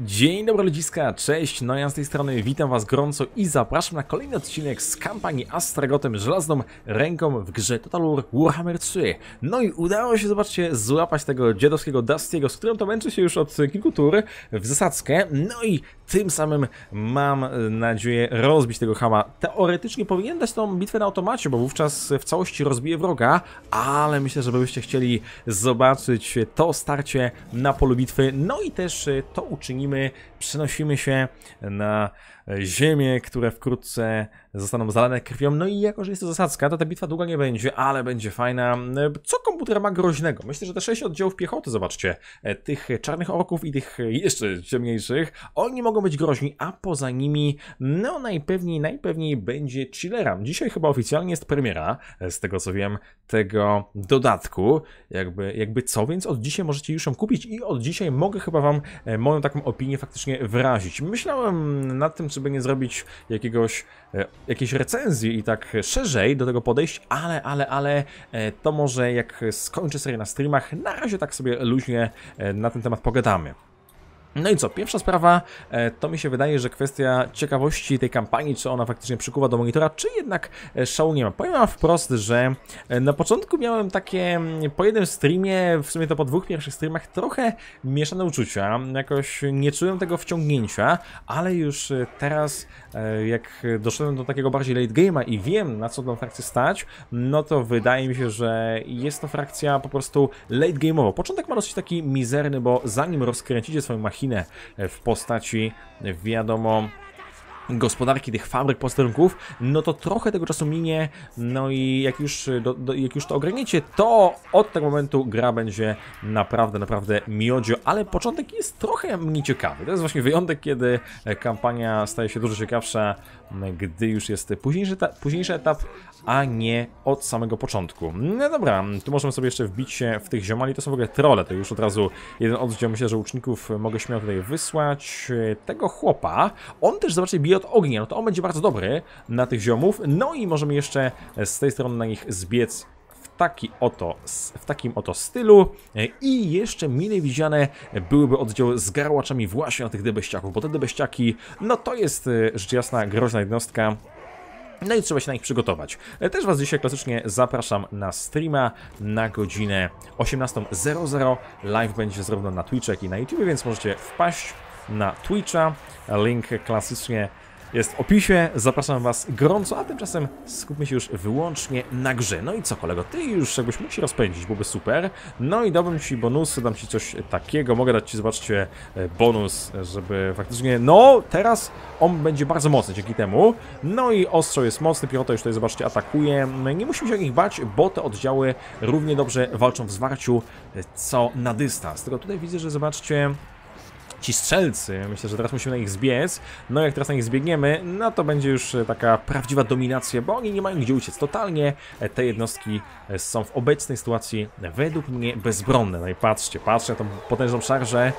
Dzień dobry ludziska, cześć, no ja z tej strony witam was gorąco i zapraszam na kolejny odcinek z kampanii Astragotem Żelazną Ręką w grze Total War Warhammer 3. No i udało się, zobaczcie, złapać tego dziadowskiego Dustiego, z którym to męczy się już od kilku tur w zasadzkę. No i tym samym mam nadzieję rozbić tego hama. Teoretycznie powinien dać tą bitwę na automacie, bo wówczas w całości rozbije wroga, ale myślę, że byście chcieli zobaczyć to starcie na polu bitwy, no i też to uczynić anime przenosimy się na ziemię, które wkrótce zostaną zalane krwią. No i jako, że jest to zasadzka, to ta bitwa długa nie będzie, ale będzie fajna. Co komputer ma groźnego? Myślę, że te sześć oddziałów piechoty, zobaczcie, tych czarnych orków i tych jeszcze ciemniejszych, oni mogą być groźni, a poza nimi, no najpewniej, najpewniej będzie Chillera. Dzisiaj chyba oficjalnie jest premiera, z tego co wiem, tego dodatku. Jakby, jakby co, więc od dzisiaj możecie już ją kupić i od dzisiaj mogę chyba wam e, moją taką opinię faktycznie wyrazić. Myślałem nad tym, czy by nie zrobić jakiegoś, e, jakiejś recenzji i tak szerzej do tego podejść, ale, ale, ale e, to może jak skończę serię na streamach, na razie tak sobie luźnie e, na ten temat pogadamy. No i co, pierwsza sprawa, e, to mi się wydaje, że kwestia ciekawości tej kampanii, czy ona faktycznie przykuwa do monitora, czy jednak e, szału nie ma. Powiem wam wprost, że e, na początku miałem takie, mm, po jednym streamie, w sumie to po dwóch pierwszych streamach, trochę mieszane uczucia, jakoś nie czułem tego wciągnięcia, ale już teraz, jak doszedłem do takiego bardziej late game'a i wiem, na co tą frakcję stać, no to wydaje mi się, że jest to frakcja po prostu late gameowa. Początek ma dosyć taki mizerny, bo zanim rozkręcicie swoją machinę, w postaci, wiadomo, gospodarki tych fabryk posterunków, no to trochę tego czasu minie, no i jak już, do, do, jak już to ograniczycie, to od tego momentu gra będzie naprawdę, naprawdę miodzio, ale początek jest trochę mniej ciekawy. To jest właśnie wyjątek, kiedy kampania staje się dużo ciekawsza gdy już jest późniejszy, późniejszy etap, a nie od samego początku. No dobra, tu możemy sobie jeszcze wbić się w tych ziomali, to są w ogóle trole, to już od razu jeden oddział, myślę, że uczników mogę śmiało tutaj wysłać. Tego chłopa, on też, zobaczy bije od ognia, no to on będzie bardzo dobry na tych ziomów, no i możemy jeszcze z tej strony na nich zbiec taki oto, w takim oto stylu e, i jeszcze mile widziane byłyby oddziały z garłaczami właśnie na tych debeściaków, bo te debeściaki, no to jest e, rzecz jasna groźna jednostka, no i trzeba się na nich przygotować. E, też Was dzisiaj klasycznie zapraszam na streama na godzinę 18.00. Live będzie zarówno na Twitch, jak i na YouTube, więc możecie wpaść na Twitcha. Link klasycznie jest w opisie. Zapraszam Was gorąco, a tymczasem skupmy się już wyłącznie na grze. No i co kolego, Ty już jakbyś mógł się rozpędzić, byłoby super. No i dałbym Ci bonusy, dam Ci coś takiego. Mogę dać Ci, zobaczcie, e, bonus, żeby faktycznie... No, teraz on będzie bardzo mocny dzięki temu. No i ostrzał jest mocny, piechota już tutaj, zobaczcie, atakuje. No nie musimy się o nich bać, bo te oddziały równie dobrze walczą w zwarciu, e, co na dystans. Tylko tutaj widzę, że zobaczcie ci strzelcy. Myślę, że teraz musimy na nich zbiec. No jak teraz na nich zbiegniemy, no to będzie już e, taka prawdziwa dominacja, bo oni nie mają gdzie uciec. Totalnie e, te jednostki e, są w obecnej sytuacji według mnie bezbronne. No i patrzcie, patrzcie na tą potężną szarżę.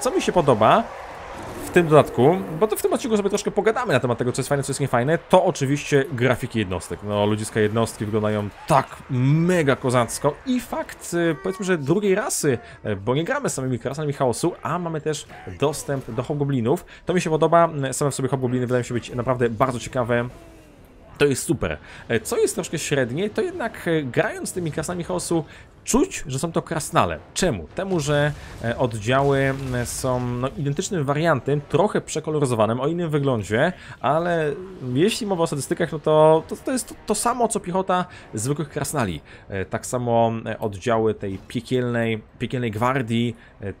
Co mi się podoba, w tym dodatku, bo to w tym odcinku sobie troszkę pogadamy na temat tego, co jest fajne, co jest niefajne, to oczywiście grafiki jednostek. No, ludziska jednostki wyglądają tak mega kozacko i fakt, y, powiedzmy, że drugiej rasy, y, bo nie gramy z samymi krasami chaosu, a mamy też dostęp do hobgoblinów. To mi się podoba, same w sobie hobgobliny wydają się być naprawdę bardzo ciekawe to jest super. E, co jest troszkę średnie, to jednak e, grając tymi krasami chaosu czuć, że są to krasnale. Czemu? Temu, że e, oddziały są no, identycznym wariantem, trochę przekoloryzowanym, o innym wyglądzie, ale jeśli mowa o statystykach, no to to, to jest to, to, samo, co piechota zwykłych krasnali. E, tak samo e, oddziały tej piekielnej, piekielnej gwardii,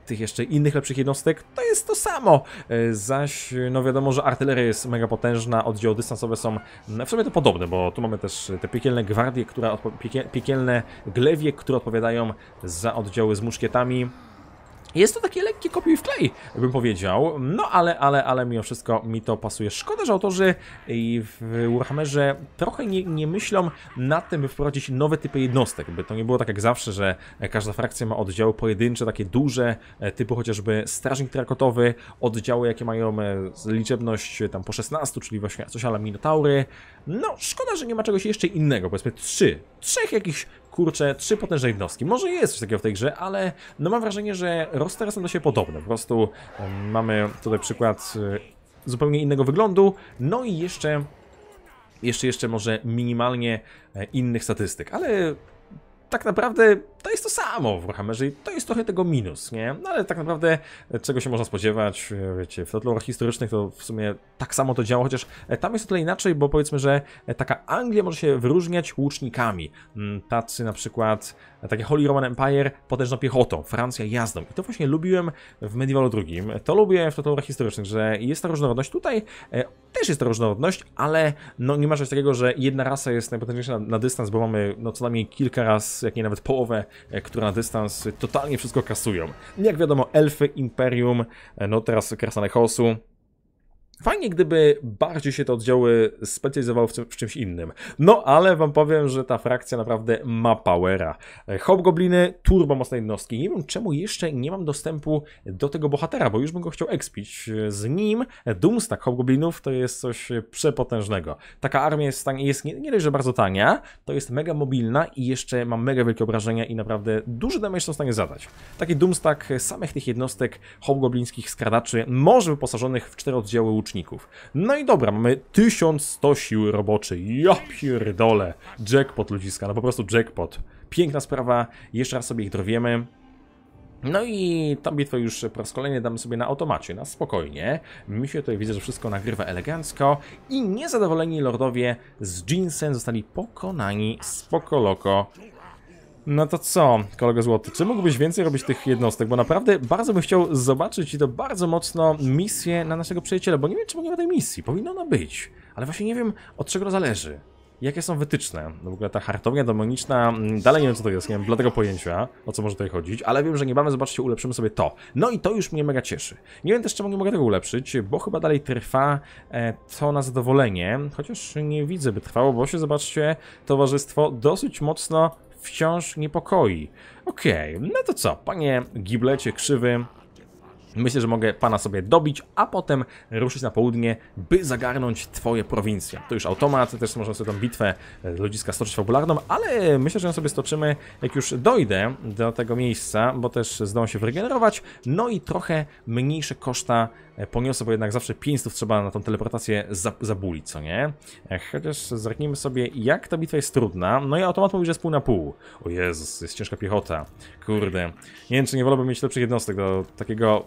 tych jeszcze innych lepszych jednostek, to jest to samo. Zaś, no wiadomo, że artyleria jest mega potężna, oddziały dystansowe są no, w sumie to podobne, bo tu mamy też te piekielne gwardie, która piekielne glewie, które odpowiadają odpowiadają za oddziały z muszkietami. Jest to takie lekkie kopiuj w klej, bym powiedział, no ale, ale, ale mimo wszystko mi to pasuje. Szkoda, że autorzy w Warhammerze trochę nie, nie myślą nad tym, by wprowadzić nowe typy jednostek, by to nie było tak jak zawsze, że każda frakcja ma oddziały pojedyncze, takie duże, e, typu chociażby strażnik trakotowy, oddziały jakie mają e, liczebność e, tam po 16, czyli właśnie coś ale minotaury. No, szkoda, że nie ma czegoś jeszcze innego, powiedzmy trzy trzech jakichś kurczę, trzy potężne jednostki. Może jest coś takiego w tej grze, ale no mam wrażenie, że rostery są do siebie podobne. Po prostu mamy tutaj przykład y, zupełnie innego wyglądu, no i jeszcze, jeszcze, jeszcze może minimalnie e, innych statystyk, ale tak naprawdę to jest to samo w Warhammerze i to jest trochę tego minus, nie? No ale tak naprawdę e, czego się można spodziewać, e, wiecie, w Totlorach historycznych to w sumie tak samo to działa, chociaż e, tam jest to tyle inaczej, bo powiedzmy, że taka Anglia może się wyróżniać łucznikami. Mm, tacy na przykład, takie Holy Roman Empire, potężną piechotą, Francja jazdą. I to właśnie lubiłem w Medievalu II. To lubię w Totlorach historycznych, że jest ta różnorodność. Tutaj też jest ta różnorodność, ale no nie ma czegoś takiego, że jedna rasa jest najpotężniejsza na, na dystans, bo mamy no co najmniej kilka raz, jak nie nawet połowę E, które na dystans totalnie wszystko kasują. Jak wiadomo, elfy, imperium, e, no teraz krasane chaosu, Fajnie, gdyby bardziej się te oddziały specjalizowały w, w, czymś innym. No, ale wam powiem, że ta frakcja naprawdę ma powera. Hobgobliny, turbo mocne jednostki. Nie wiem, czemu jeszcze nie mam dostępu do tego bohatera, bo już bym go chciał ekspić. Z nim Doomstack Hobgoblinów to jest coś przepotężnego. Taka armia jest, tanie, jest nie, nie dość, że bardzo tania, to jest mega mobilna i jeszcze ma mega wielkie obrażenia i naprawdę duży damage są w stanie zadać. Taki Doomstack samych tych jednostek hobgoblińskich skradaczy, może wyposażonych w cztery oddziały łuczników. No i dobra, mamy 1100 sił roboczych. Ja pierdolę. Jackpot ludziska, no po prostu jackpot. Piękna sprawa, jeszcze raz sobie ich drwiemy. No i tą bitwę już po raz kolejny damy sobie na automacie, na spokojnie. Mi się tutaj widzę, że wszystko nagrywa elegancko i niezadowoleni lordowie z Jinsen zostali pokonani spoko loko no to co, kolego złoty, czy mógłbyś więcej robić tych jednostek? Bo naprawdę bardzo bym chciał zobaczyć i to bardzo mocno misję na naszego przyjaciela, bo nie wiem, czemu nie ma tej misji. Powinna ona być, ale właśnie nie wiem, od czego to zależy. Jakie są wytyczne? No w ogóle ta hartownia demoniczna, mm, dalej nie wiem co to jest, nie wiem dla tego pojęcia, o co może tutaj chodzić, ale wiem, że niebawem, zobaczcie, ulepszymy sobie to. No i to już mnie mega cieszy. Nie wiem też, czemu nie mogę tego ulepszyć, bo chyba dalej trwa e, to na zadowolenie, chociaż nie widzę, by trwało, bo się, zobaczcie, towarzystwo dosyć mocno wciąż niepokoi. Okej, okay, no to co, panie giblecie krzywy, Myślę, że mogę pana sobie dobić, a potem ruszyć na południe, by zagarnąć twoje prowincje. To już automat, też można sobie tą bitwę e, ludziska stoczyć fabularną, ale myślę, że ją sobie stoczymy, jak już dojdę do tego miejsca, bo też zdołam się wyregenerować, no i trochę mniejsze koszta E, poniosę, bo jednak zawsze 500 trzeba na tą teleportację zabulić, co nie? E, chociaż zerknijmy sobie, jak ta bitwa jest trudna. No i automat mówi, że jest pół na pół. O Jezus, jest ciężka piechota. Kurde. Nie wiem, czy nie wolałbym mieć lepszych jednostek do takiego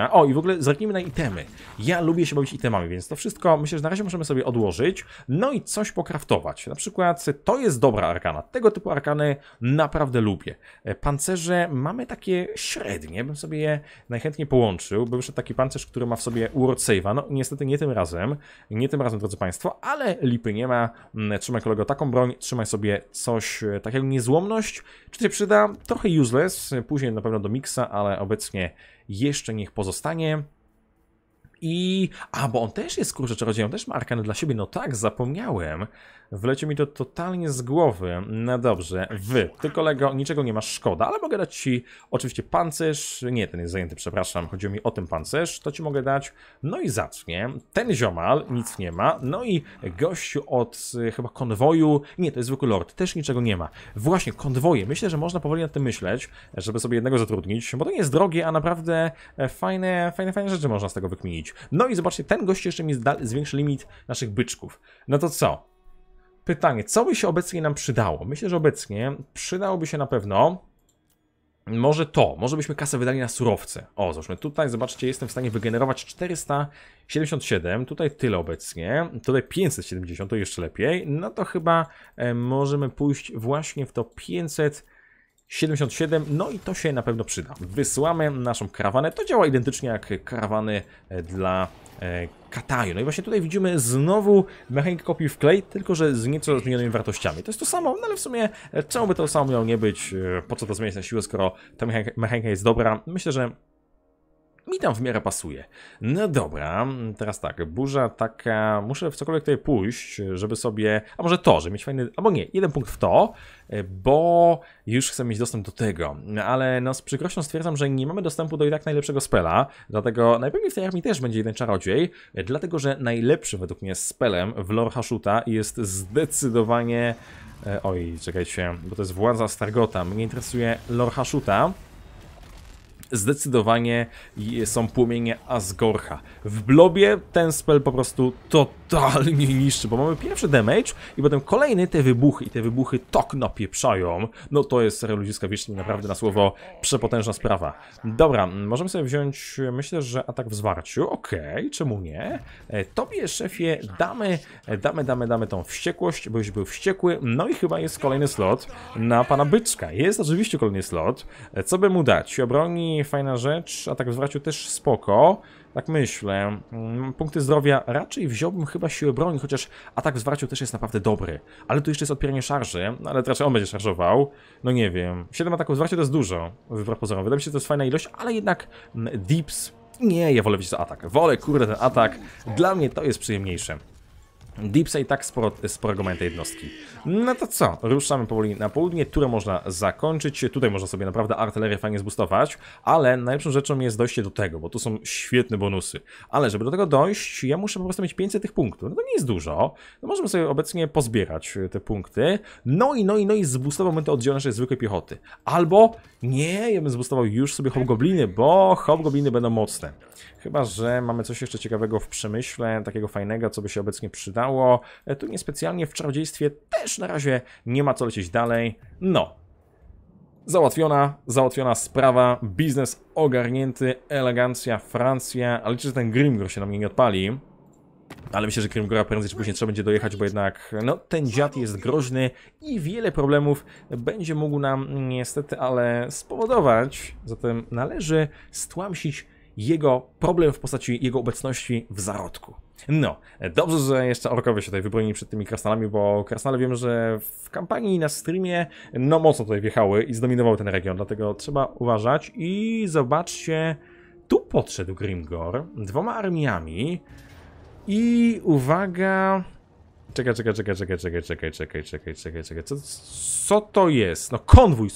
a? O, i w ogóle zerknijmy na itemy. Ja lubię się bawić itemami, więc to wszystko myślę, że na razie możemy sobie odłożyć, no i coś pokraftować. Na przykład to jest dobra arkana. Tego typu arkany naprawdę lubię. E, pancerze mamy takie średnie, bym sobie je najchętniej połączył. Bym szedł taki pancerz, który ma w sobie World Save'a. No niestety nie tym razem, nie tym razem, drodzy Państwo, ale lipy nie ma. Mm, trzymaj kolego taką broń, trzymaj sobie coś e, takiego, niezłomność. Czy się przyda? Trochę useless, później na pewno do miksa, ale obecnie jeszcze niech pozostanie. I. A, bo on też jest kurczę czarodziejem, on też ma arkany dla siebie. No tak, zapomniałem. Wleci mi to totalnie z głowy. No dobrze, wy. Ty kolego, niczego nie masz, szkoda, ale mogę dać ci oczywiście pancerz. Nie, ten jest zajęty, przepraszam. Chodziło mi o ten pancerz, to ci mogę dać. No i zacznie. Ten ziomal, nic nie ma. No i gościu od y, chyba konwoju. Nie, to jest zwykły lord, też niczego nie ma. Właśnie, konwoje. Myślę, że można powoli nad tym myśleć, żeby sobie jednego zatrudnić, bo to nie jest drogie, a naprawdę e, fajne, fajne, fajne rzeczy można z tego wykminić. No i zobaczcie, ten gość jeszcze mi zwiększy limit naszych byczków. No to co? pytanie, co by się obecnie nam przydało? Myślę, że obecnie przydałoby się na pewno może to, może byśmy kasę wydali na surowce. O, zobaczmy. tutaj, zobaczcie, jestem w stanie wygenerować 477, tutaj tyle obecnie, tutaj 570, to jeszcze lepiej. No to chyba e, możemy pójść właśnie w to 500 77, no i to się na pewno przyda. Wysyłamy naszą karawanę, to działa identycznie jak karawany e, dla e, Kataju. No i właśnie tutaj widzimy znowu mechanik kopii w klej, tylko że z nieco zmienionymi wartościami. To jest to samo, no ale w sumie e, czemu by to samo miało nie być, po co to zmieniać na siłę, skoro ta mechanika jest dobra? Myślę, że mi tam w miarę pasuje. No dobra, teraz tak, burza taka, muszę w cokolwiek tutaj pójść, żeby sobie, a może to, żeby mieć fajny, albo nie, jeden punkt w to, bo już chcę mieć dostęp do tego, ale no z przykrością stwierdzam, że nie mamy dostępu do i tak najlepszego spela, dlatego najpewniej w tej armii też będzie jeden czarodziej, dlatego, że najlepszy według mnie spelem w lore Hashuta jest zdecydowanie e, Oj, czekajcie, bo to jest władza Stargota. Mnie interesuje lore Hashuta, zdecydowanie są płomienie Asgorcha. W blobie ten spell po prostu totalnie niszczy, bo mamy pierwszy damage i potem kolejny te wybuchy i te wybuchy tak napieprzają. No to jest serio ludziska wiecznie naprawdę na słowo przepotężna sprawa. Dobra, możemy sobie wziąć, myślę, że atak w zwarciu. Okej, okay, czemu nie? E, tobie, szefie, damy, damy, damy, damy tą wściekłość, bo już był wściekły. No i chyba jest kolejny slot na pana byczka. Jest oczywiście kolejny slot. E, co by mu dać? Obroni fajna rzecz, atak zwracił też spoko, tak myślę. Mm, punkty zdrowia raczej wziąłbym chyba siłę broni, chociaż atak zwracił też jest naprawdę dobry. Ale tu jeszcze jest odpieranie szarży, no ale raczej on będzie szarżował. No nie wiem, 7 ataków zwracił to jest dużo, Wybrał pozorom. Wydaje mi się, że to jest fajna ilość, ale jednak mm, dips... Nie, ja wolę za atak. Wolę, kurde, ten atak. Dla mnie to jest przyjemniejsze. Deepsa i tak sporo, sporego te jednostki. No to co, ruszamy powoli na południe, turę można zakończyć, tutaj można sobie naprawdę artylerię fajnie zbustować, ale najlepszą rzeczą jest dojście do tego, bo tu są świetne bonusy. Ale żeby do tego dojść, ja muszę po prostu mieć 500 tych punktów, no to nie jest dużo, no możemy sobie obecnie pozbierać e, te punkty, no i no i no i zbustowałbym te oddział naszej zwykłej piechoty. Albo nie, ja bym zbustował już sobie hobgobliny, bo hobgobliny będą mocne. Chyba, że mamy coś jeszcze ciekawego w przemyśle, takiego fajnego, co by się obecnie przydało udało. E, tu niespecjalnie w czarodziejstwie też na razie nie ma co lecieć dalej. No. Załatwiona, załatwiona sprawa, biznes ogarnięty, elegancja, Francja, ale liczę, że ten Grimgor się na mnie nie odpali. Ale myślę, że Grimgora prędzej czy później trzeba będzie dojechać, bo jednak no, ten dziad jest groźny i wiele problemów będzie mógł nam niestety, ale spowodować. Zatem należy stłamsić jego problem w postaci jego obecności w zarodku. No, dobrze, że jeszcze orkowie się tutaj wybronili przed tymi krasnalami, bo krasnale wiem, że w kampanii i na streamie no mocno tutaj wjechały i zdominowały ten region, dlatego trzeba uważać i zobaczcie, tu podszedł Grimgor dwoma armiami i uwaga... Czekaj, czekaj, czekaj, czekaj, czekaj, czekaj, czekaj, czekaj, czekaj, czekaj, co, co to jest? No konwój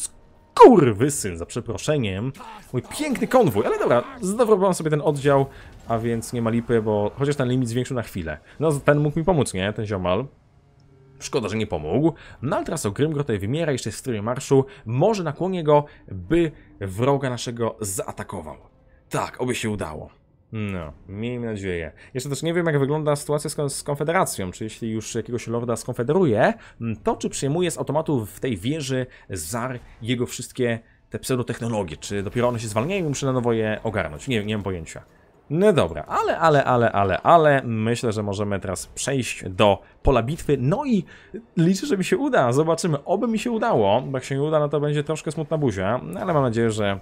kurwy syn, za przeproszeniem. Mój piękny konwój, ale dobra, zdobrowałem sobie ten oddział a więc nie ma lipy, bo chociaż ten limit zwiększył na chwilę. No ten mógł mi pomóc, nie? Ten ziomal. Szkoda, że nie pomógł. No ale teraz o Grimgro tutaj wymiera, jeszcze jest w trybie marszu. Może nakłonię go, by wroga naszego zaatakował. Tak, oby się udało. No, miejmy nadzieję. Jeszcze też nie wiem, jak wygląda sytuacja z, kon z, Konfederacją. Czy jeśli już jakiegoś lorda skonfederuje, mm, to czy przyjmuje z automatu w tej wieży zar jego wszystkie te pseudotechnologie? Czy dopiero one się zwalniają i muszę na nowo je ogarnąć? Nie, nie mam pojęcia. No dobra, ale, ale, ale, ale, ale myślę, że możemy teraz przejść do pola bitwy. No i liczę, że mi się uda. Zobaczymy, oby mi się udało. Bo jak się nie uda, no to będzie troszkę smutna buzia, no, ale mam nadzieję, że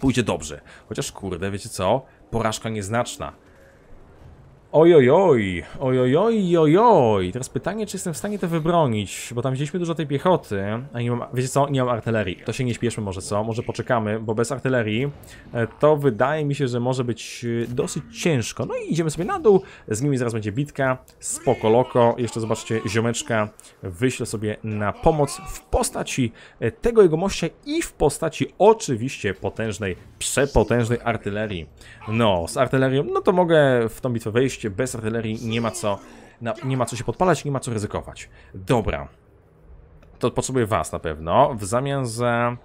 pójdzie dobrze. Chociaż kurde, wiecie co? Porażka nieznaczna. Ojojoj, ojojoj, ojoj. Teraz pytanie, czy jestem w stanie to wybronić, bo tam wzięliśmy dużo tej piechoty, a nie mam, wiecie co, nie mam artylerii. To się nie śpieszmy może co, może poczekamy, bo bez artylerii e, to wydaje mi się, że może być e, dosyć ciężko. No i idziemy sobie na dół, z nimi zaraz będzie bitka, spoko loko. Jeszcze zobaczcie, ziomeczka wyślę sobie na pomoc w postaci e, tego jego mościa i w postaci oczywiście potężnej, przepotężnej artylerii. No, z artylerią, no to mogę w tą bitwę wejść, oczywiście bez artylerii nie ma co, na, nie ma co się podpalać, nie ma co ryzykować. Dobra. To potrzebuję was na pewno, w zamian za...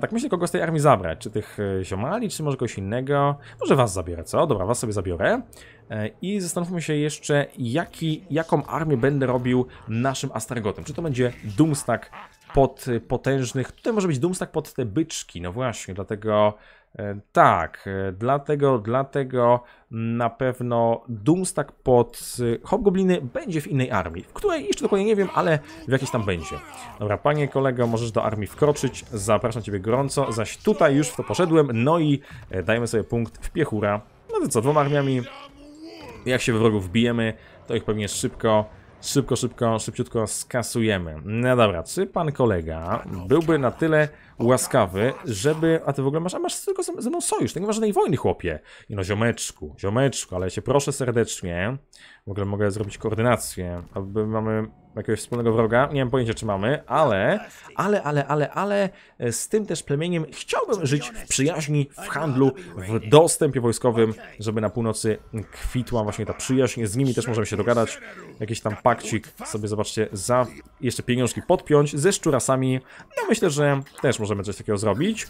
Tak myślę, kogo z tej armii zabrać, czy tych e, ziomali, czy może kogoś innego. Może was zabiorę, co? Dobra, was sobie zabiorę. E, I zastanówmy się jeszcze, jaki, jaką armię będę robił naszym Astargotem. Czy to będzie Doomstack pod e, potężnych... Tutaj może być Doomstack pod te byczki, no właśnie, dlatego E, tak, e, dlatego, dlatego na pewno Doomstack pod e, Hobgobliny będzie w innej armii, w której jeszcze dokładnie nie wiem, ale w jakiejś tam będzie. Dobra, panie kolego, możesz do armii wkroczyć, zapraszam ciebie gorąco, zaś tutaj już w to poszedłem, no i dajmy sobie punkt w piechura. No to co, dwoma armiami, jak się we wrogów bijemy, to ich pewnie szybko szybko, szybko, szybciutko skasujemy. No dobra, czy pan kolega byłby na tyle łaskawy, żeby... A ty w ogóle masz, a masz tylko ze mną sojusz, to nie ma żadnej wojny, chłopie. no ziomeczku, ziomeczku, ale się proszę serdecznie. W ogóle mogę zrobić koordynację, aby mamy jakiegoś wspólnego wroga. Nie mam pojęcia, czy mamy, ale, ale, ale, ale, ale e, z tym też plemieniem chciałbym żyć w przyjaźni, w handlu, w dostępie wojskowym, żeby na północy kwitła właśnie ta przyjaźń. Z nimi też możemy się dogadać. Jakiś tam pakcik sobie, zobaczcie, za jeszcze pieniążki podpiąć ze szczurasami. No myślę, że też możemy coś takiego zrobić.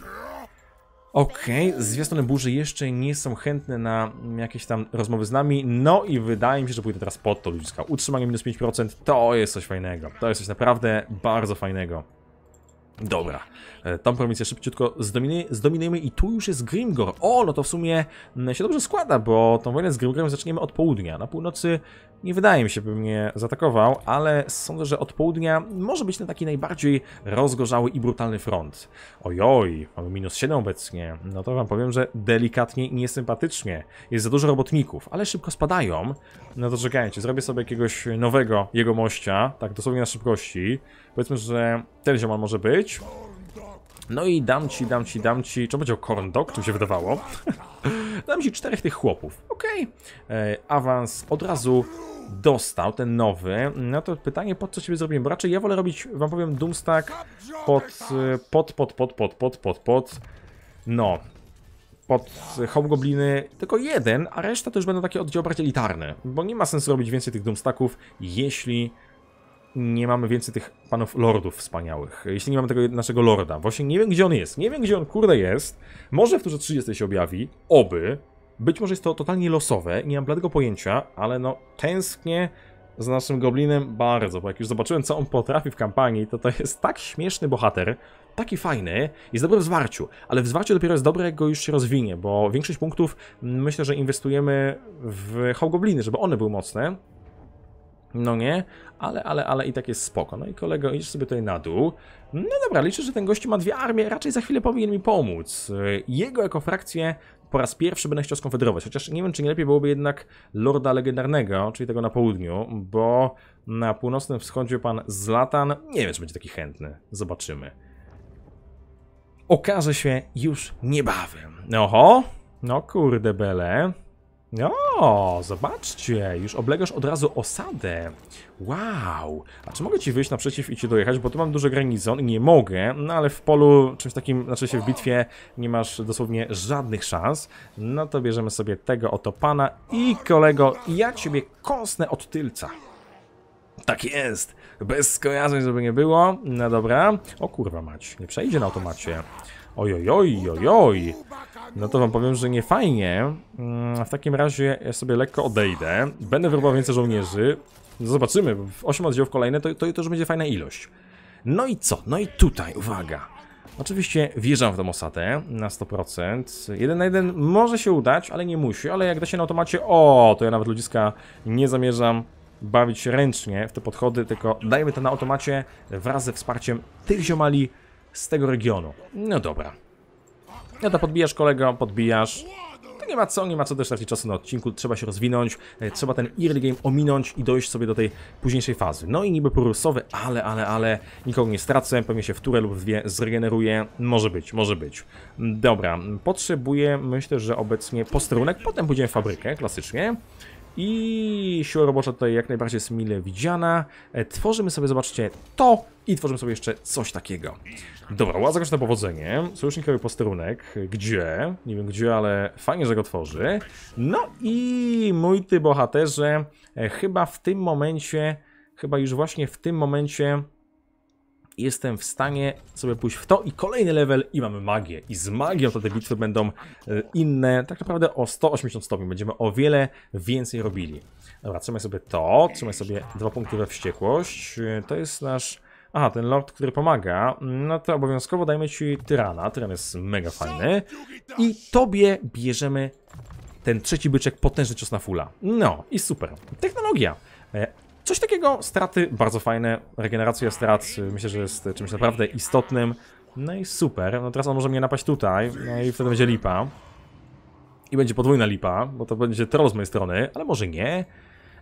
Okej, okay, zwiastuny burzy jeszcze nie są chętne na jakieś tam rozmowy z nami, no i wydaje mi się, że pójdę teraz pod to ludziska. Utrzymanie minus 5% to jest coś fajnego, to jest coś naprawdę bardzo fajnego. Dobra, e, tą prowincję szybciutko zdominuj, zdominujemy i tu już jest Grimgor. O, no to w sumie się dobrze składa, bo tą wojnę z Grimgorem zaczniemy od południa. Na północy nie wydaje mi się, by mnie zaatakował, ale sądzę, że od południa może być ten taki najbardziej rozgorzały i brutalny front. Ojoj, mamy minus 7 obecnie. No to wam powiem, że delikatnie i niesympatycznie. Jest za dużo robotników, ale szybko spadają. No to czekajcie, zrobię sobie jakiegoś nowego jegomościa, tak dosłownie na szybkości. Powiedzmy, że ten ziomal może być. No i dam ci, dam ci, dam ci. Czy będzie corn dog? Tu się wydawało. dam ci czterech tych chłopów. Okej. Okay. E, awans od razu dostał, ten nowy. No to pytanie, pod co ciebie zrobimy? Bo raczej ja wolę robić, wam powiem, Doomstack pod, e, pod, pod, pod, pod, pod, pod, pod. No. Pod e, Hobgobliny tylko jeden, a reszta to już będą takie oddziały bardziej elitarne. Bo nie ma sensu robić więcej tych Doomstacków, jeśli nie mamy więcej tych panów lordów wspaniałych. Jeśli nie mamy tego naszego lorda. Właśnie nie wiem, gdzie on jest. Nie wiem, gdzie on kurde jest. Może w turze 30 się objawi. Oby. Być może jest to totalnie losowe. Nie mam bladego pojęcia, ale no tęsknię z naszym goblinem bardzo, bo jak już zobaczyłem, co on potrafi w kampanii, to to jest tak śmieszny bohater, taki fajny, jest dobry w zwarciu, ale w zwarciu dopiero jest dobre, jak go już się rozwinie, bo większość punktów mm, myślę, że inwestujemy w hałgobliny, żeby one były mocne, no nie, ale, ale, ale i tak jest spoko. No i kolego, idź sobie tutaj na dół. No dobra, liczę, że ten gość ma dwie armie, raczej za chwilę powinien mi pomóc. Jego jako frakcję po raz pierwszy będę chciał skonfederować, chociaż nie wiem, czy nie lepiej byłoby jednak Lorda Legendarnego, czyli tego na południu, bo na północnym wschodzie pan Zlatan, nie wiem, czy będzie taki chętny. Zobaczymy. Okaże się już niebawem. Oho, no kurde bele. No, zobaczcie, już oblegasz od razu osadę. Wow, a czy mogę ci wyjść naprzeciw i ci dojechać, bo tu mam duży granizon i nie mogę, no ale w polu, czymś takim, znaczy się w bitwie, nie masz dosłownie żadnych szans. No to bierzemy sobie tego oto pana i kolego, ja ciebie kosnę od tylca. Tak jest, bez skojarzeń, żeby nie było. No dobra, o kurwa mać, nie przejdzie na automacie oj oj! No to wam powiem, że nie fajnie. Mm, w takim razie ja sobie lekko odejdę. Będę wyrobił więcej żołnierzy. No zobaczymy, w 8 oddziałów kolejne to, to, to już będzie fajna ilość. No i co? No i tutaj, uwaga. Oczywiście wjeżdżam w tą osadę na 100%. Jeden na jeden może się udać, ale nie musi. Ale jak da się na automacie, o, to ja nawet ludziska nie zamierzam bawić ręcznie w te podchody, tylko dajmy to na automacie wraz ze wsparciem tych ziomali, z tego regionu. No dobra. No to podbijasz kolego, podbijasz. To nie ma co, nie ma co też tracić czasu na odcinku, trzeba się rozwinąć, e, trzeba ten early game ominąć i dojść sobie do tej późniejszej fazy. No i niby porusowy, ale, ale, ale nikogo nie stracę, pewnie się w turę lub dwie zregeneruje, może być, może być. Dobra, potrzebuję, myślę, że obecnie posterunek, potem pójdziemy w fabrykę, klasycznie. I siła robocza tutaj jak najbardziej jest mile widziana. E, tworzymy sobie, zobaczcie, to i tworzymy sobie jeszcze coś takiego. Dobra, ładza na powodzenie. Sojusznikowy posterunek. Gdzie? Nie wiem gdzie, ale fajnie, że go tworzy. No i mój ty bohaterze, e, chyba w tym momencie, chyba już właśnie w tym momencie jestem w stanie sobie pójść w to i kolejny level i mamy magię. I z magią to te bitwy będą e, inne, tak naprawdę o 180 stopni. Będziemy o wiele więcej robili. Dobra, trzymaj sobie to, trzymaj sobie dwa punkty we wściekłość. To jest nasz... Aha, ten lord, który pomaga, no to obowiązkowo dajmy ci tyrana. Tyran jest mega fajny. I tobie bierzemy ten trzeci byczek potężny cios na fula. No i super. Technologia. E, Coś takiego, straty bardzo fajne, regeneracja strat myślę, że jest czymś naprawdę istotnym. No i super, no teraz on może mnie napaść tutaj, no i wtedy będzie lipa. I będzie podwójna lipa, bo to będzie troll z mojej strony, ale może nie.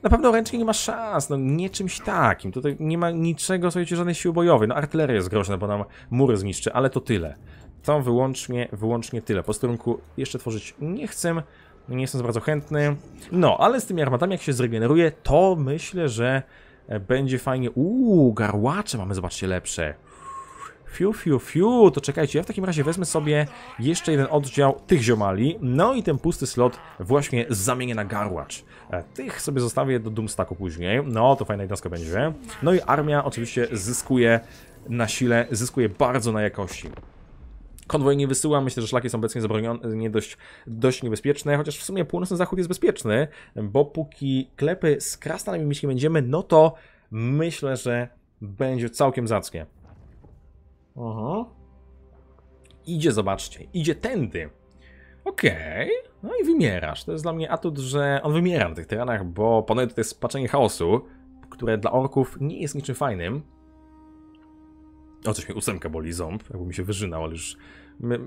Na pewno ręcznie nie ma szans, no nie czymś takim. Tutaj nie ma niczego, słuchajcie, żadnej siły bojowej. No artyleria jest groźna, bo nam mury zniszczy, ale to tyle. To wyłącznie, wyłącznie tyle. Po Posterunku jeszcze tworzyć nie chcę nie jestem za bardzo chętny. No, ale z tymi armatami, jak się zregeneruje, to myślę, że e, będzie fajnie. Uuu, garłacze mamy, zobaczcie, lepsze. Fiu, fiu, fiu, to czekajcie, ja w takim razie wezmę sobie jeszcze jeden oddział tych ziomali, no i ten pusty slot właśnie zamienię na garłacz. E, tych sobie zostawię do Doomstacku później, no to fajna jednostka będzie. No i armia oczywiście zyskuje na sile, zyskuje bardzo na jakości. Konwoj nie wysyła, myślę, że szlaki są obecnie zabronione, nie dość, dość niebezpieczne, chociaż w sumie północny zachód jest bezpieczny, bo póki klepy z krasnalami mieć nie będziemy, no to myślę, że będzie całkiem zacnie. Aha. Idzie, zobaczcie, idzie tędy. Okej, okay. no i wymierasz. To jest dla mnie atut, że on wymiera na tych terenach, bo ponadto to jest spaczenie chaosu, które dla orków nie jest niczym fajnym. O, coś mi ósemka boli ząb, jakby mi się wyżynał, ale już...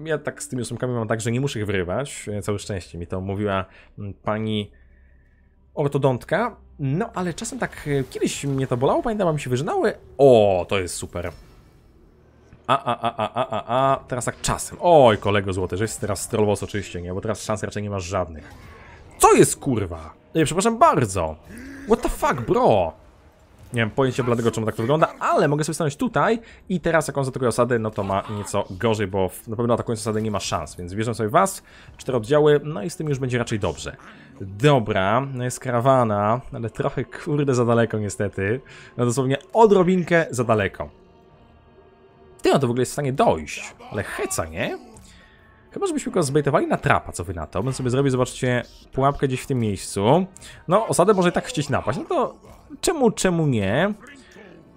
Ja tak z tymi ósemkami mam tak, że nie muszę ich wyrywać, e, całe szczęście. Mi to mówiła mm, pani ortodontka, no ale czasem tak... E, kiedyś mnie to bolało, pamiętam, mi się wyżynały. O, to jest super. A, a, a, a, a, a, a, teraz tak czasem. Oj, kolego złoty, żeś teraz strolowos oczywiście, nie? Bo teraz szans raczej nie masz żadnych. Co jest kurwa? Nie przepraszam bardzo. What the fuck, bro? Nie wiem, pojęcie dlatego czemu tak to wygląda, ale mogę sobie stanąć tutaj i teraz jak on zaatakuje osadę, no to ma nieco gorzej, bo na pewno atakując osadę nie ma szans, więc wierzę sobie was, cztery oddziały, no i z tym już będzie raczej dobrze. Dobra, no jest karawana, ale trochę kurde za daleko niestety, no dosłownie odrobinkę za daleko. Ty, on no to w ogóle jest w stanie dojść, ale heca, nie? Chyba, żebyśmy go zbejtowali na trapa, co wy na to? Będę sobie zrobił, zobaczcie, pułapkę gdzieś w tym miejscu. No, osadę może i tak chcieć napaść, no to czemu, czemu nie?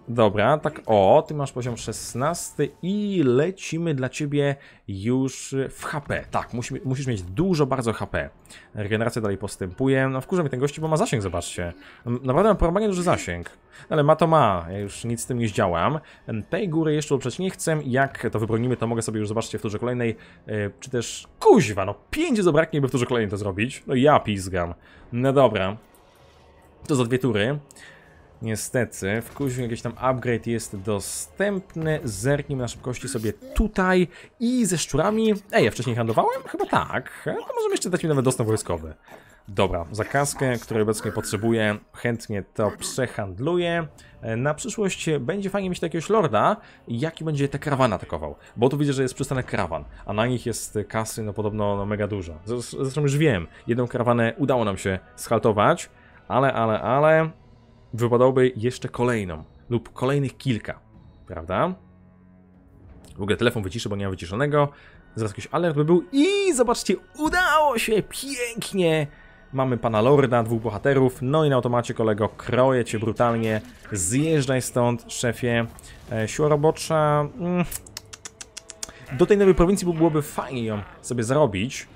Dobra, tak o, ty masz poziom 16 i lecimy dla ciebie już w HP. Tak, musisz mieć dużo, bardzo HP. Regeneracja dalej postępuje. No wkurza mnie ten gości, bo ma zasięg, zobaczcie. Naprawdę ma porąbanie duży zasięg. No, ale ma to ma, ja już nic z tym nie zdziałam. Tej góry jeszcze uprzeć nie chcę. Jak to wybronimy, to mogę sobie już, zobaczcie, w turze kolejnej, e, czy też kuźwa, no 5 zabraknie, by w turze kolejnej to zrobić. No ja pizgam. No dobra, to za dwie tury. Niestety, w kuźniu jakiś tam upgrade jest dostępny. Zerknijmy na szybkości sobie tutaj i ze szczurami. Ej, ja wcześniej handlowałem? Chyba tak. To no, możemy jeszcze dać mi nawet dostęp wojskowy. Dobra, za kaskę, której obecnie potrzebuję, chętnie to przehandluję. E, na przyszłość będzie fajnie mieć jakiegoś lorda, jaki będzie te karawana atakował. Bo tu widzę, że jest przystanek karawan, a na nich jest kasy no podobno no, mega dużo. Zresztą już wiem, jedną karawanę udało nam się schaltować, ale, ale, ale wypadałoby jeszcze kolejną lub kolejnych kilka, prawda? W ogóle telefon wyciszę, bo nie ma wyciszonego. Zaraz jakiś alert by był i zobaczcie, udało się, pięknie! Mamy pana Lorda, dwóch bohaterów, no i na automacie kolego kroję cię brutalnie, zjeżdżaj stąd, szefie. E, siła robocza... Mm. Do tej nowej prowincji byłoby fajnie ją sobie zrobić,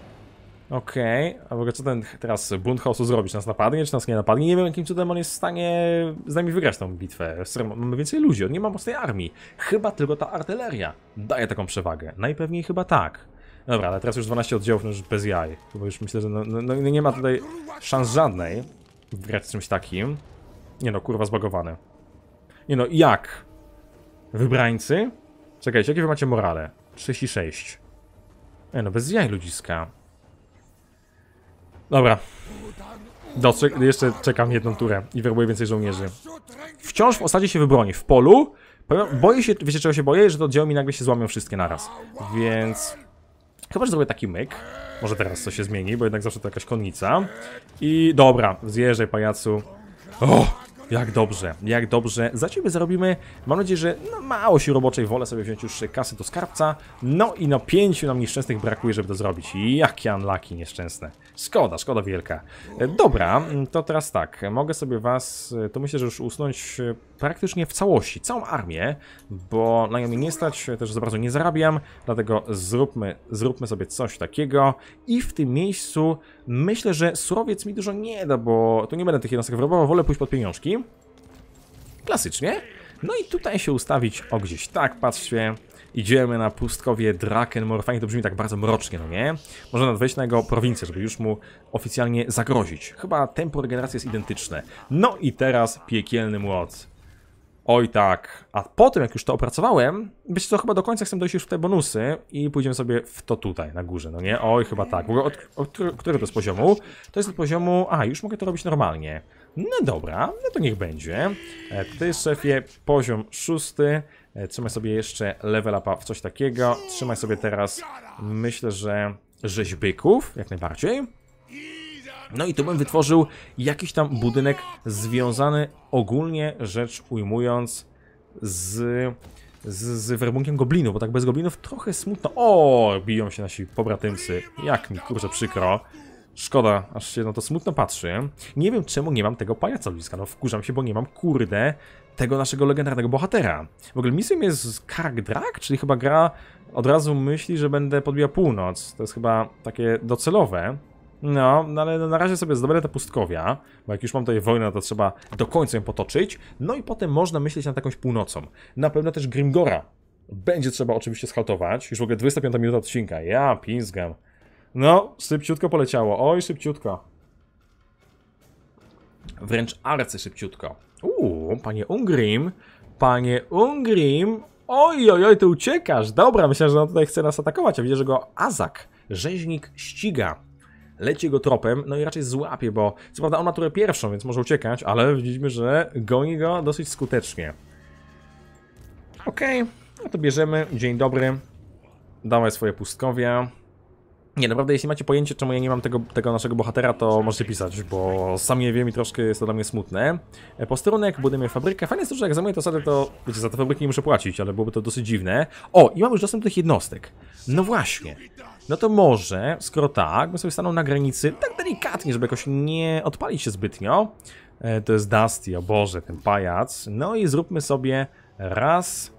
Okej, okay. a w ogóle co ten teraz bunt chaosu zrobić? Nas napadnie, czy nas nie napadnie? Nie wiem jakim cudem on jest w stanie z nami wygrać tą bitwę. Mamy więcej ludzi, on nie ma mocnej armii. Chyba tylko ta artyleria daje taką przewagę. Najpewniej chyba tak. Dobra, ale teraz już 12 oddziałów no już bez jaj. Bo już myślę, że no, no, no, nie ma tutaj szans żadnej wygrać z czymś takim. Nie no, kurwa zbagowany. Nie no, jak? Wybrańcy? Czekajcie, jakie wy macie morale? 36. Nie no, bez jaj ludziska. Dobra. Doczek jeszcze czekam jedną turę i werbuję więcej żołnierzy. Wciąż w osadzie się wybroni. W polu boję się, wiecie czego się boję? Że to dzieło mi nagle się złamią wszystkie naraz. Więc... Chyba, że zrobię taki myk. Może teraz coś się zmieni, bo jednak zawsze to jakaś konnica. I dobra, zjeżdżaj pajacu. O! Jak dobrze, jak dobrze. Za ciebie zarobimy, mam nadzieję, że na no, mało się roboczej wolę sobie wziąć już kasy do skarbca. No i na no, pięciu nam nieszczęsnych brakuje, żeby to zrobić. Jakie unlucky nieszczęsne. Szkoda, szkoda wielka. E, dobra, mm, to teraz tak, mogę sobie was, e, to myślę, że już usunąć e, praktycznie w całości, całą armię, bo na ją mi nie stać, też za bardzo nie zarabiam, dlatego zróbmy, zróbmy sobie coś takiego i w tym miejscu myślę, że surowiec mi dużo nie da, bo tu nie będę tych jednostek wyrobował, wolę pójść pod pieniążki. Klasycznie. No i tutaj się ustawić, o gdzieś tak, patrzcie, idziemy na pustkowie Drakenmor. Fajnie to brzmi tak bardzo mrocznie, no nie? Można nadwejść na jego prowincję, żeby już mu oficjalnie zagrozić. Chyba tempo regeneracji jest identyczne. No i teraz piekielny młot. Oj tak, a potem jak już to opracowałem, być co, chyba do końca chcę dojść już w te bonusy i pójdziemy sobie w to tutaj, na górze, no nie? Oj, chyba tak. W ogóle od, od, od którego to jest poziomu? To jest od poziomu... A, już mogę to robić normalnie. No dobra, no to niech będzie. E, Ty, jest szefie poziom szósty. E, trzymaj sobie jeszcze level upa w coś takiego. Trzymaj sobie teraz, myślę, że rzeźbyków, jak najbardziej. No i tu bym wytworzył jakiś tam budynek związany ogólnie rzecz ujmując z, z, z werbunkiem goblinów, bo tak bez goblinów trochę smutno. O, biją się nasi pobratymcy. Jak mi kurczę przykro. Szkoda, aż się na to smutno patrzy. Nie wiem czemu nie mam tego pajaca bliska, no wkurzam się, bo nie mam, kurde, tego naszego legendarnego bohatera. W ogóle misją jest Kark Drag, czyli chyba gra od razu myśli, że będę podbijał północ. To jest chyba takie docelowe. No, no ale na razie sobie zdobędę te pustkowia, bo jak już mam tutaj wojnę, to trzeba do końca ją potoczyć. No i potem można myśleć nad jakąś północą. Na pewno też Grimgora będzie trzeba oczywiście schaltować. Już w ogóle 25 minuta odcinka. Ja pizgam. No, szybciutko poleciało. Oj, szybciutko. Wręcz arcy szybciutko. Uuu, panie Ungrim. Panie Ungrim. Oj, oj, oj, ty uciekasz. Dobra, myślę, że on tutaj chce nas atakować, a widzę, że go Azak, rzeźnik, ściga. Leci go tropem, no i raczej złapie, bo co prawda on ma turę pierwszą, więc może uciekać, ale widzimy, że goni go dosyć skutecznie. Okej, okay, no to bierzemy. Dzień dobry. Dawaj swoje pustkowia. Nie, naprawdę, jeśli macie pojęcie, czemu ja nie mam tego, tego naszego bohatera, to możecie pisać, bo sam nie wiem i troszkę jest to dla mnie smutne. E, posterunek, budujemy fabrykę. Fajne jest to, że jak zajmuję to osadę, to wiecie, za te fabryki nie muszę płacić, ale byłoby to dosyć dziwne. O, i mam już dostęp do tych jednostek. No właśnie. No to może, skoro tak, bym sobie stanął na granicy, tak delikatnie, żeby jakoś nie odpalić się zbytnio. E, to jest Dusty, o Boże, ten pajac. No i zróbmy sobie raz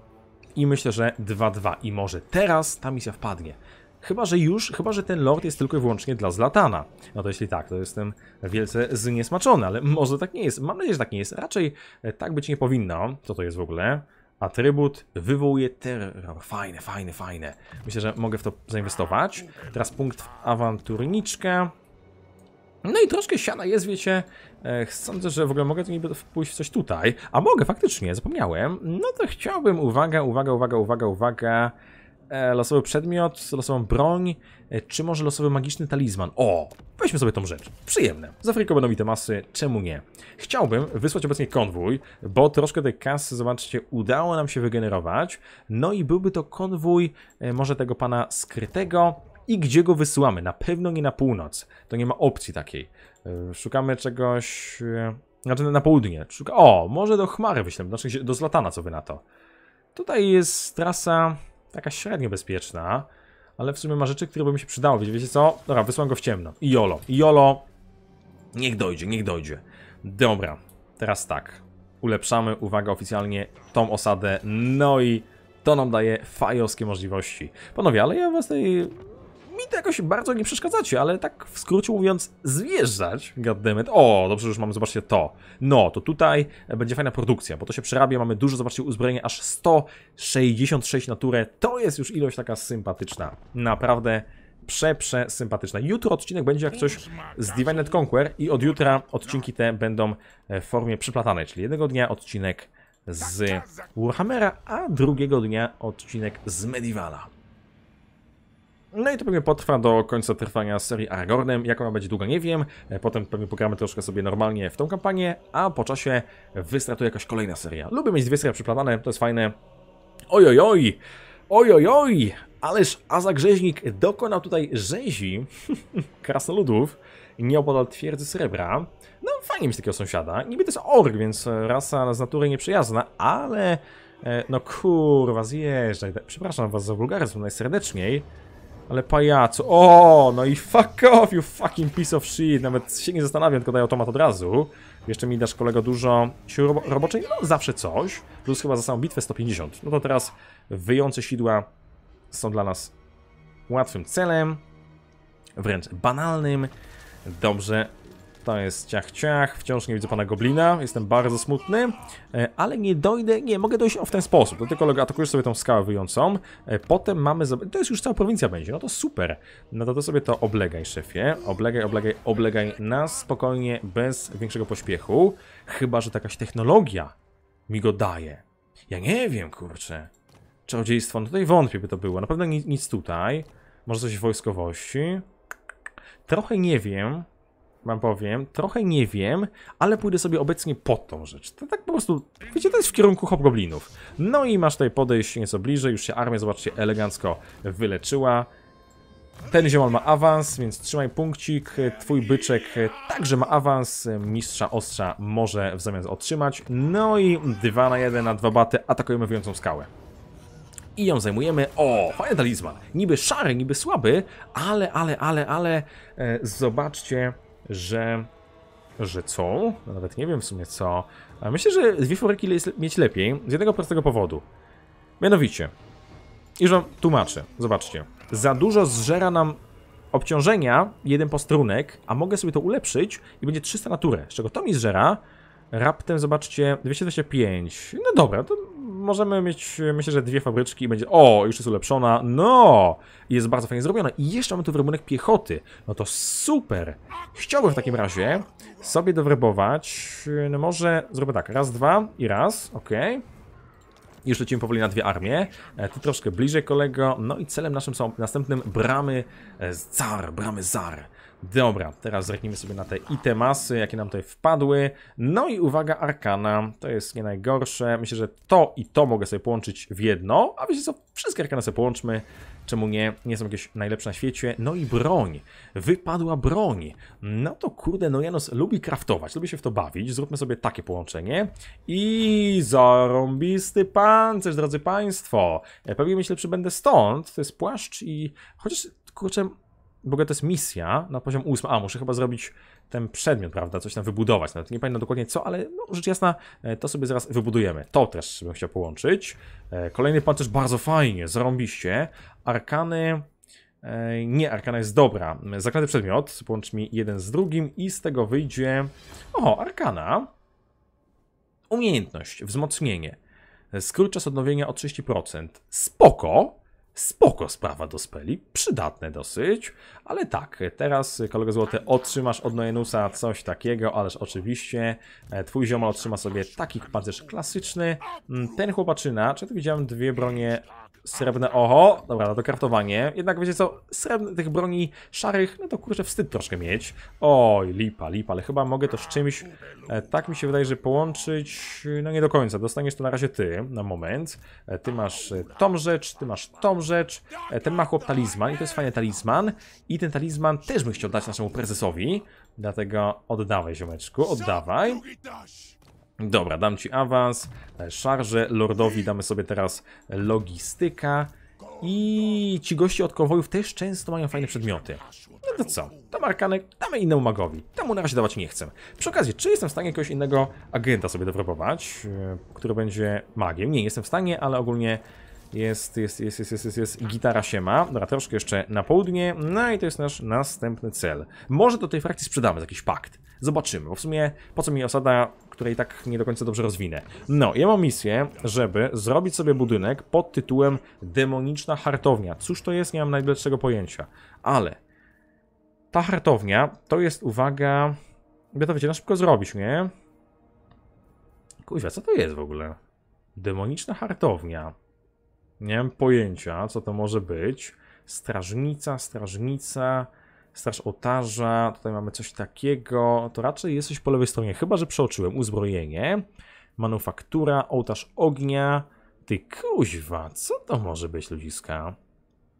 i myślę, że dwa dwa I może teraz ta misja wpadnie. Chyba, że już, chyba, że ten lord jest tylko i wyłącznie dla Zlatana. No to jeśli tak, to jestem wielce zniesmaczony, ale może tak nie jest. Mam nadzieję, że tak nie jest. Raczej e, tak być nie powinno. Co to jest w ogóle? Atrybut wywołuje terror. No, fajne, fajne, fajne. Myślę, że mogę w to zainwestować. Teraz punkt w awanturniczkę. No i troszkę siana jest, wiecie, e, sądzę, że w ogóle mogę tu pójść w coś tutaj. A mogę, faktycznie, zapomniałem. No to chciałbym, uwaga, uwaga, uwaga, uwaga, uwaga, E, losowy przedmiot, losową broń, e, czy może losowy magiczny talizman. O, weźmy sobie tą rzecz. Przyjemne. mi te masy, czemu nie? Chciałbym wysłać obecnie konwój, bo troszkę tej kasy, zobaczcie, udało nam się wygenerować. No i byłby to konwój e, może tego pana skrytego, i gdzie go wysyłamy? Na pewno nie na północ. To nie ma opcji takiej. Szukamy czegoś. Znaczy na południe. O, może do chmary wyślemy, znaczy do Zlatana, co wy na to. Tutaj jest trasa Taka średnio bezpieczna, ale w sumie ma rzeczy, które by mi się przydało. Wiecie co? Dobra, wysłam go w ciemno. I jolo. I jolo. Niech dojdzie, niech dojdzie. Dobra, teraz tak. Ulepszamy, uwaga, oficjalnie tą osadę. No i to nam daje fajowskie możliwości. Panowie, ale ja was tej mi to jakoś bardzo nie przeszkadzacie, ale tak w skrócie mówiąc, zwierzać, goddammit. O, dobrze, że już mamy, zobaczcie to. No, to tutaj e, będzie fajna produkcja, bo to się przerabia, mamy dużo, zobaczcie, uzbrojenie, aż 166 naturę. To jest już ilość taka sympatyczna. Naprawdę przeprze sympatyczna. Jutro odcinek będzie jak coś z Divine Net Conquer i od jutra odcinki te będą e, w formie przyplatanej, czyli jednego dnia odcinek z Warhammera, a drugiego dnia odcinek z Medievala. No i to pewnie potrwa do końca trwania serii Aragornem. Jak ma być długa, nie wiem. E, potem pewnie pogramy troszkę sobie normalnie w tą kampanię, a po czasie wystartuje jakaś kolejna seria. Lubię mieć dwie serie przyplanowane, to jest fajne. Ojojoj! Ojojoj! Ależ Azak Rzeźnik dokonał tutaj rzezi krasnoludów nieopodal twierdzy srebra. No fajnie mieć takiego sąsiada. Niby to jest org, więc rasa z natury nieprzyjazna, ale... E, no kurwa, zjeżdżaj. Przepraszam was za wulgaryzm najserdeczniej. Ale pajacu. O, no i fuck off, you fucking piece of shit. Nawet się nie zastanawiam, tylko daję automat od razu. Jeszcze mi dasz, kolego, dużo sił robo roboczej. No, zawsze coś. Plus chyba za samą bitwę 150. No to teraz wyjące sidła są dla nas łatwym celem. Wręcz banalnym. Dobrze, to jest ciach ciach, wciąż nie widzę pana goblina, jestem bardzo smutny, e, ale nie dojdę, nie, mogę dojść w ten sposób, to tylko atakujesz sobie tą skałę wyjącą, e, potem mamy, to jest już cała prowincja będzie, no to super, no to, to sobie to oblegaj szefie, oblegaj, oblegaj, oblegaj nas spokojnie, bez większego pośpiechu, chyba, że jakaś technologia mi go daje, ja nie wiem, kurczę, czarodziejstwo, no tutaj wątpię by to było, na pewno nic, nic tutaj, może coś w wojskowości, trochę nie wiem, wam powiem. Trochę nie wiem, ale pójdę sobie obecnie pod tą rzecz. To tak po prostu, wiecie, to jest w kierunku hobgoblinów. No i masz tutaj podejść nieco bliżej, już się armia, zobaczcie, elegancko wyleczyła. Ten ziomal ma awans, więc trzymaj punkcik. Twój byczek także ma awans. Mistrza ostrza może w zamian otrzymać. No i 2 na 1 na dwa baty atakujemy wyjącą skałę. I ją zajmujemy. O, fajny talizman. Niby szary, niby słaby, ale, ale, ale, ale. E, zobaczcie, że że co? No nawet nie wiem w sumie co. A myślę, że dwie fureki jest mieć lepiej z jednego prostego powodu. Mianowicie, już tłumaczę, zobaczcie. Za dużo zżera nam obciążenia jeden postrunek, a mogę sobie to ulepszyć i będzie 300 naturę, z czego to mi zżera raptem, zobaczcie, 225. No dobra, to możemy mieć, myślę, że dwie fabryczki i będzie, o, już jest ulepszona, no, jest bardzo fajnie zrobiona. I jeszcze mamy tu wyrobunek piechoty, no to super. Chciałbym w takim razie sobie dowerbować, no może zrobię tak, raz, dwa i raz, ok. I już lecimy powoli na dwie armie. E, Ty troszkę bliżej kolego. No i celem naszym są następnym bramy e, Zar, bramy Zar. Dobra, teraz zerknijmy sobie na te itemasy, jakie nam tutaj wpadły. No i uwaga, arkana, to jest nie najgorsze. Myślę, że to i to mogę sobie połączyć w jedno, a wiecie co, wszystkie arkana sobie połączmy. Czemu nie? Nie są jakieś najlepsze na świecie. No i broń. Wypadła broń. No to kurde, no Janus lubi kraftować, lubi się w to bawić. Zróbmy sobie takie połączenie. I zarąbisty pancerz, drodzy Państwo. E, Pewnie myślę, że przybędę stąd. To jest płaszcz i... Chociaż, kurczę, w ogóle to jest misja na poziom 8. A, muszę chyba zrobić ten przedmiot, prawda? Coś tam wybudować. Nawet nie pamiętam dokładnie co, ale no, rzecz jasna, e, to sobie zaraz wybudujemy. To też bym chciał połączyć. E, kolejny też bardzo fajnie, zarąbiście. Arkany... E, nie, Arkana jest dobra. Zaklęty przedmiot, połącz mi jeden z drugim i z tego wyjdzie... O, Arkana. Umiejętność, wzmocnienie. Skrót czas odnowienia o 30%. Spoko. Spoko sprawa do speli, przydatne dosyć, ale tak, teraz kolego złoty otrzymasz od Noenusa coś takiego, ależ oczywiście e, twój ziomal otrzyma sobie taki pancerz klasyczny, mm, ten chłopaczyna, czy tu widziałem dwie bronie srebrne oho. Dobra, no to kraftowanie. Jednak wiecie co, srebrne tych broni szarych, no to kurczę wstyd troszkę mieć. Oj, lipa, lipa, ale chyba mogę to z czymś, e, tak mi się wydaje, że połączyć, no nie do końca. Dostaniesz to na razie ty, na moment. E, ty masz e, tą rzecz, ty masz tą rzecz. E, ten ma chłop talizman i to jest fajny talizman. I ten talizman też bym chciał dać naszemu prezesowi. Dlatego oddawaj, ziomeczku, oddawaj. Dobra, dam ci awans, e, szarże, lordowi damy sobie teraz logistyka. I ci goście od konwojów też często mają fajne przedmioty. No to co? Tam arkanek damy innemu magowi. Temu na razie dawać nie chcę. Przy okazji, czy jestem w stanie jakiegoś innego agenta sobie dewropować, e, który będzie magiem? Nie, jestem w stanie, ale ogólnie jest, jest, jest, jest, jest, jest, jest gitara siema. Dobra, troszkę jeszcze na południe. No i to jest nasz następny cel. Może do tej frakcji sprzedamy jakiś pakt. Zobaczymy, bo w sumie po co mi osada, której tak nie do końca dobrze rozwinę. No, ja mam misję, żeby zrobić sobie budynek pod tytułem Demoniczna Hartownia. Cóż to jest, nie mam najlepszego pojęcia. Ale ta hartownia to jest, uwaga... Ja to wiecie, na szybko zrobić, nie? Kuźwa, co to jest w ogóle? Demoniczna hartownia. Nie mam pojęcia, co to może być. Strażnica, strażnica, straż ołtarza. Tutaj mamy coś takiego. To raczej jest coś po lewej stronie, chyba że przeoczyłem. Uzbrojenie, manufaktura, ołtarz ognia. Ty kuźwa, co to może być, ludziska?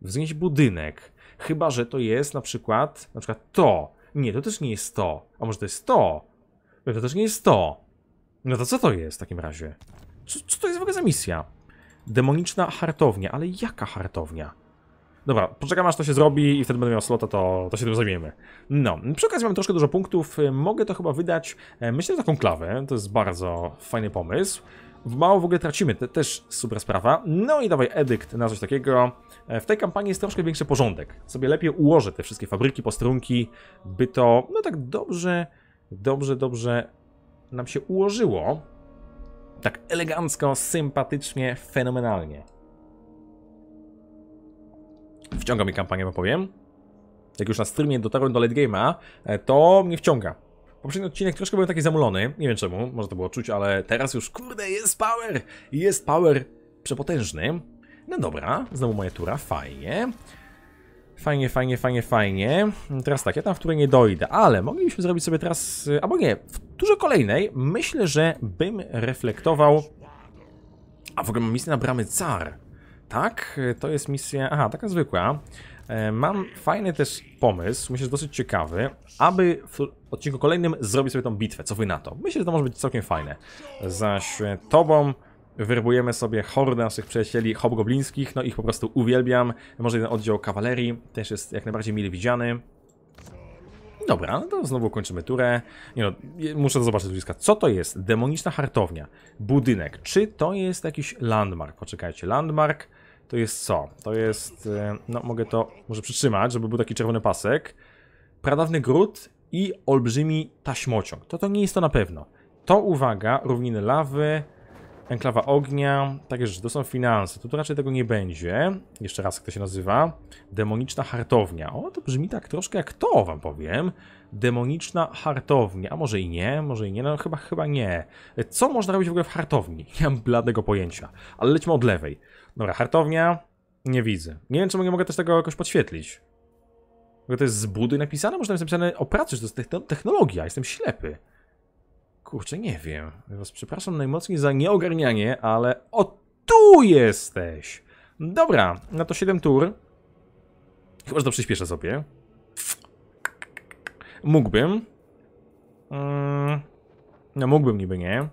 Wznieść budynek. Chyba, że to jest na przykład, na przykład to. Nie, to też nie jest to. A może to jest to? No to też nie jest to. No to co to jest w takim razie? Co, co to jest w ogóle za misja? Demoniczna hartownia, ale jaka hartownia? Dobra, poczekam aż to się zrobi i wtedy będę miał slota, to, to się tym zajmiemy. No, przy okazji mam troszkę dużo punktów, y, mogę to chyba wydać, y, myślę, za klawę. to jest bardzo fajny pomysł. W mało w ogóle tracimy, to też super sprawa. No i dawaj edykt na coś takiego. E, w tej kampanii jest troszkę większy porządek. Sobie lepiej ułożę te wszystkie fabryki, postrunki, by to, no tak dobrze, dobrze, dobrze nam się ułożyło. Tak elegancko, sympatycznie, fenomenalnie. Wciąga mi kampanię, powiem. Jak już na streamie dotarłem do late game'a, e, to mnie wciąga. Poprzedni odcinek troszkę byłem taki zamulony, nie wiem czemu, może to było czuć, ale teraz już kurde jest power! Jest power przepotężny. No dobra, znowu moja tura, fajnie. Fajnie, fajnie, fajnie, fajnie. Teraz tak, ja tam w turę nie dojdę, ale moglibyśmy zrobić sobie teraz... E, albo nie, w Dużo kolejnej myślę, że bym reflektował. A w ogóle mam misję na bramy Car. Tak, to jest misja. Aha, taka zwykła. E, mam fajny też pomysł, myślę, że dosyć ciekawy, aby w odcinku kolejnym zrobić sobie tą bitwę. Co wy na to? Myślę, że to może być całkiem fajne. Zaś e, tobą werbujemy sobie hordę naszych przyjacieli hobgoblińskich, no ich po prostu uwielbiam. Może jeden oddział kawalerii też jest jak najbardziej mile widziany. Dobra, no to znowu kończymy turę. Nie no, muszę to zobaczyć z bliska. Co to jest? Demoniczna hartownia. Budynek. Czy to jest jakiś landmark? Poczekajcie, landmark to jest co? To jest... E, no, mogę to może przytrzymać, żeby był taki czerwony pasek. Pradawny gród i olbrzymi taśmociąg. To to nie jest to na pewno. To, uwaga, równiny lawy, Enklawa ognia, takie rzeczy, to są finanse, Tutaj raczej tego nie będzie. Jeszcze raz, jak to się nazywa? Demoniczna hartownia. O, to brzmi tak troszkę jak to, wam powiem. Demoniczna hartownia, a może i nie, może i nie, no chyba, chyba nie. Co można robić w ogóle w hartowni? Nie mam bladego pojęcia, ale lećmy od lewej. Dobra, hartownia, nie widzę. Nie wiem, czy mogę też tego jakoś podświetlić. Bo to jest z budy napisane? Może tam jest napisane o pracy, że to jest technologia, jestem ślepy. Kurczę, nie wiem. was przepraszam najmocniej za nieogarnianie, ale o tu jesteś! Dobra, na no to 7 tur. Chyba, że to przyspieszę sobie. Mógłbym. Mm, no mógłbym niby, nie?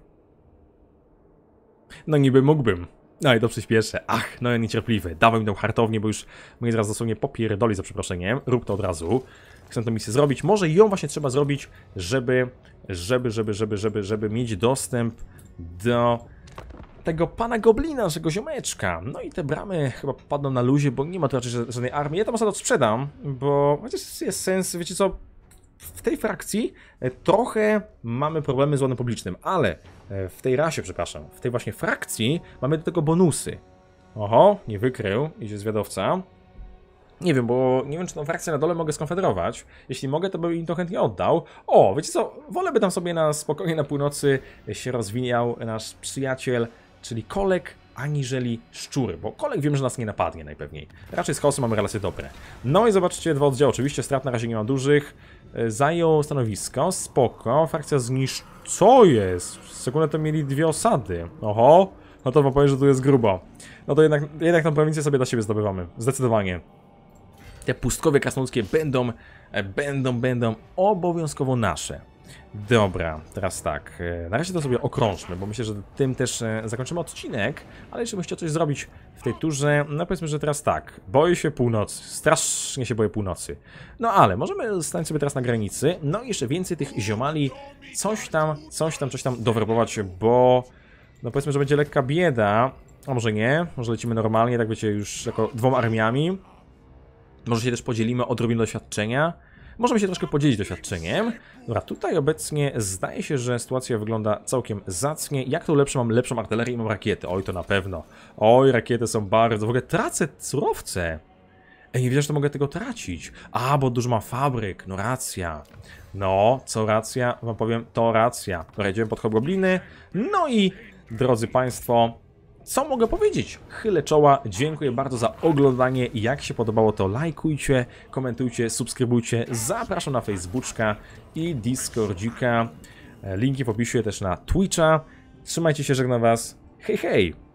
No niby mógłbym. No i to przyspieszę. Ach, no ja niecierpliwy. Dawaj mi tą hartownię, bo już mnie zaraz dosłownie popierdoli za przeproszeniem. Rób to od razu. Chcę tę misję zrobić. Może ją właśnie trzeba zrobić, żeby, żeby, żeby, żeby, żeby, żeby mieć dostęp do tego pana goblina, naszego ziomeczka. No i te bramy chyba padną na luzie, bo nie ma tu raczej żadnej armii. Ja tam osobę sprzedam, bo chociaż jest sens, wiecie co, w tej frakcji e, trochę mamy problemy z ładem publicznym, ale e, w tej rasie, przepraszam, w tej właśnie frakcji mamy do tego bonusy. Oho, nie wykrył, idzie zwiadowca. Nie wiem, bo nie wiem, czy tą frakcję na dole mogę skonfederować. Jeśli mogę, to bym im to chętnie oddał. O, wiecie co, wolę by tam sobie na spokojnie na północy się rozwijał nasz przyjaciel, czyli Kolek, aniżeli szczury, bo Kolek wiem, że nas nie napadnie najpewniej. Raczej z chaosem mamy relacje dobre. No i zobaczcie, dwa oddziały, oczywiście strat na razie nie ma dużych. E, Zajął stanowisko, spoko, frakcja zniszcz... Co jest? Sekundę to mieli dwie osady. Oho, no to wam powiem, że tu jest grubo. No to jednak, jednak tą prowincję sobie dla siebie zdobywamy, zdecydowanie. Te pustkowie krasnoludzkie będą, e, będą, będą obowiązkowo nasze. Dobra, teraz tak. E, na razie to sobie okrążmy, bo myślę, że tym też e, zakończymy odcinek, ale bym chciał coś zrobić w tej turze, no powiedzmy, że teraz tak. Boję się północy, strasznie się boję północy. No ale możemy stać sobie teraz na granicy, no i jeszcze więcej tych ziomali, coś tam, coś tam, coś tam dowerbować, bo no powiedzmy, że będzie lekka bieda, a może nie, może lecimy normalnie, tak będzie już jako dwoma armiami. Może się też podzielimy odrobinę doświadczenia. Możemy się troszkę podzielić doświadczeniem. Dobra, tutaj obecnie zdaje się, że sytuacja wygląda całkiem zacnie. Jak to lepsze? Mam lepszą artylerię i mam rakiety. Oj, to na pewno. Oj, rakiety są bardzo... W ogóle tracę surowce. Ej, nie wiesz, że mogę tego tracić. A, bo dużo ma fabryk. No racja. No, co racja? Wam powiem, to racja. Dobra, idziemy pod hobgobliny. No i, drodzy państwo, co mogę powiedzieć? Chylę czoła, dziękuję bardzo za oglądanie. Jak się podobało to lajkujcie, komentujcie, subskrybujcie. Zapraszam na Facebooka i Discordzika. E, linki w opisie też na Twitcha. Trzymajcie się, żegnam was. Hej, hej!